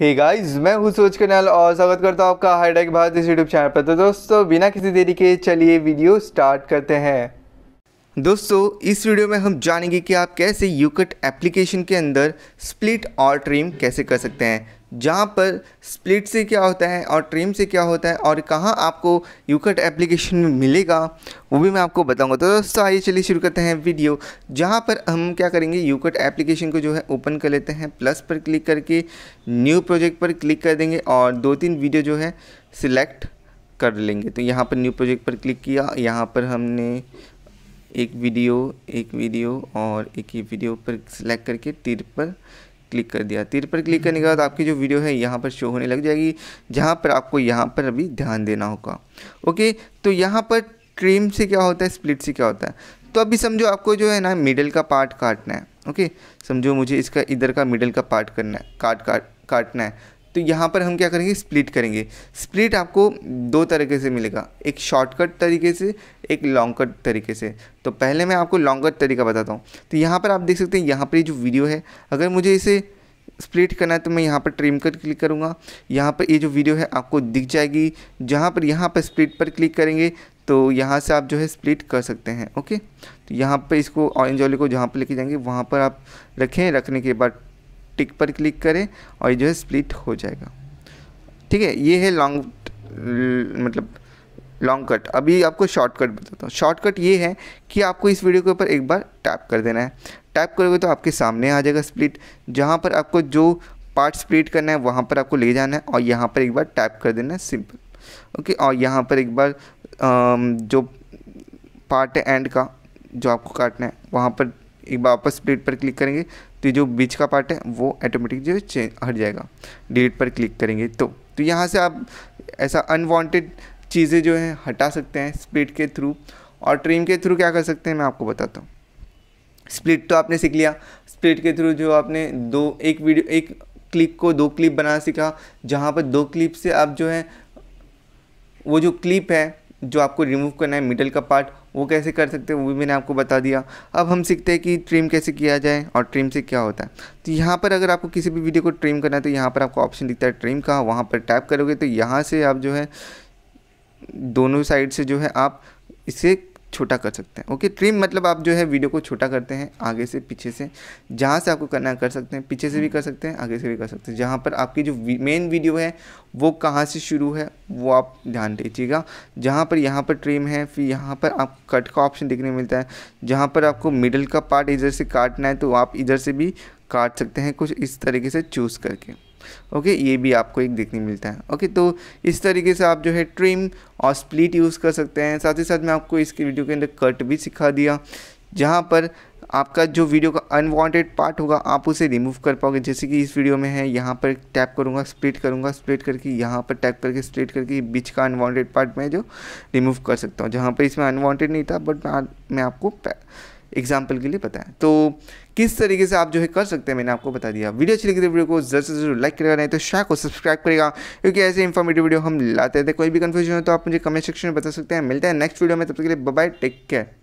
हे hey guys, मैं हूँ सूरज कन्याल और स्वागत करता हूँ आपका हाईटेक भारत इस यूट्यूब चैनल पर तो दोस्तों बिना किसी देरी के चलिए वीडियो स्टार्ट करते हैं दोस्तों इस वीडियो में हम जानेंगे कि आप कैसे यूकट एप्लीकेशन के अंदर स्प्लिट और ट्रिम कैसे कर सकते हैं जहाँ पर स्प्लिट से क्या होता है और ट्रिम से क्या होता है और कहाँ आपको यूकट एप्लीकेशन में मिलेगा वो भी मैं आपको बताऊंगा तो दोस्तों आइए चलिए शुरू करते हैं वीडियो जहाँ पर हम क्या करेंगे यूकट एप्लीकेशन को जो है ओपन कर लेते हैं प्लस पर क्लिक करके न्यू प्रोजेक्ट पर क्लिक कर देंगे और दो तीन वीडियो जो है सिलेक्ट कर लेंगे तो यहाँ पर न्यू प्रोजेक्ट पर क्लिक किया यहाँ पर हमने एक वीडियो एक वीडियो और एक ही वीडियो पर सिलेक्ट करके तीर पर क्लिक कर दिया तीर पर क्लिक करने के बाद आपकी जो वीडियो है यहाँ पर शो होने लग जाएगी जहाँ पर आपको यहाँ पर अभी ध्यान देना होगा ओके तो यहाँ पर ट्रिम से क्या होता है स्प्लिट से क्या होता है तो अभी समझो आपको जो है ना मिडल का पार्ट काटना है ओके समझो मुझे इसका इधर का मिडल का पार्ट करना है काट काट काटना है तो यहाँ पर हम क्या करेंगे स्प्लिट करेंगे स्प्लिट आपको दो तरीके से मिलेगा एक शॉर्टकट तरीके से एक लॉन्ग कट तरीके से तो पहले मैं आपको लॉन्ग कट तरीका बताता हूँ तो यहाँ पर आप देख सकते हैं यहाँ पर ये जो वीडियो है अगर मुझे इसे स्प्लिट करना है तो मैं यहाँ पर ट्रिम कर क्लिक करूँगा यहाँ पर ये जो वीडियो है आपको दिख जाएगी जहाँ पर यहाँ पर स्प्लिट पर क्लिक करेंगे तो यहाँ से आप जो है स्प्लिट कर सकते हैं ओके तो यहाँ पर इसको ऑरेंज वाले को जहाँ पर लेके जाएंगे वहाँ पर आप रखें रखने के बाद टिक पर क्लिक करें और ये जो है स्प्लिट हो जाएगा ठीक है ये है लॉन्ग मतलब लॉन्ग कट अभी आपको शॉर्टकट बताता हूँ शॉर्टकट ये है कि आपको इस वीडियो के ऊपर एक बार टैप कर देना है टैप करोगे तो आपके सामने आ जाएगा स्प्लिट जहाँ पर आपको जो पार्ट स्प्लिट करना है वहाँ पर आपको ले जाना है और यहाँ पर एक बार टैप कर देना है सिंपल ओके और यहाँ पर एक बार जो पार्ट है एंड का जो आपको काटना है वहाँ पर एक बार वापस डिलीट पर क्लिक करेंगे तो जो बीच का पार्ट है वो ऑटोमेटिक जो है हट जाएगा डिलीट पर क्लिक करेंगे तो तो यहाँ से आप ऐसा अनवांटेड चीज़ें जो हैं हटा सकते हैं स्प्लिट के थ्रू और ट्रिम के थ्रू क्या कर सकते हैं मैं आपको बताता हूँ स्प्लिट तो आपने सीख लिया स्प्लिट के थ्रू जो आपने दो एक वीडियो एक क्लिप को दो क्लिप बनाना सीखा जहाँ पर दो क्लिप से आप जो है वो जो क्लिप है जो आपको रिमूव करना है मिडल का पार्ट वो कैसे कर सकते हैं वो भी मैंने आपको बता दिया अब हम सीखते हैं कि ट्रिम कैसे किया जाए और ट्रिम से क्या होता है तो यहाँ पर अगर आपको किसी भी वीडियो को ट्रिम करना है तो यहाँ पर आपको ऑप्शन दिखता है ट्रिम का वहाँ पर टैप करोगे तो यहाँ से आप जो है दोनों साइड से जो है आप इसे छोटा कर सकते हैं ओके ट्रिम मतलब आप जो है वीडियो को छोटा करते हैं आगे से पीछे से जहाँ से आपको करना कर सकते हैं पीछे से भी कर सकते हैं आगे से भी कर सकते हैं जहाँ पर आपकी जो मेन वीडियो है वो कहाँ से शुरू है वो आप ध्यान दीजिएगा जहाँ पर यहाँ पर ट्रिम है फिर यहाँ पर आप कट का ऑप्शन देखने मिलता है जहाँ पर आपको मिडल का पार्ट इधर से काटना है तो आप इधर से भी काट सकते हैं कुछ इस तरीके से चूज़ करके ओके ये भी आपको एक देखने मिलता है ओके तो इस तरीके से आप जो है ट्रिम और स्प्लिट यूज़ कर सकते हैं साथ ही साथ मैं आपको इसके वीडियो के अंदर कट भी सिखा दिया जहाँ पर आपका जो वीडियो का अनवांटेड पार्ट होगा आप उसे रिमूव कर पाओगे जैसे कि इस वीडियो में है यहाँ पर टैप करूँगा स्प्लिट करूँगा स्प्लिट करके यहाँ पर टैप करके स्प्लिट करके बीच का अनवांटेड पार्ट मैं जो रिमूव कर सकता हूँ जहाँ पर इसमें अनवांटेड नहीं था बट मैं, मैं आपको एग्जाम्पल के लिए बताएं तो किस तरीके से आप जो है कर सकते हैं मैंने आपको बता दिया वीडियो अच्छी लगी तो वीडियो को जरूर से जरूर लाइक करेगा नहीं तो शेयर को सब्सक्राइब करेगा क्योंकि ऐसे इन्फॉर्मेटिव वीडियो हम लाते रहते कोई भी कन्फ्यूजन हो तो आप मुझे कमेंट सेक्शन में बता सकते हैं मिलते हैं नेक्स्ट वीडियो में तब तक के लिए बाय टेक केयर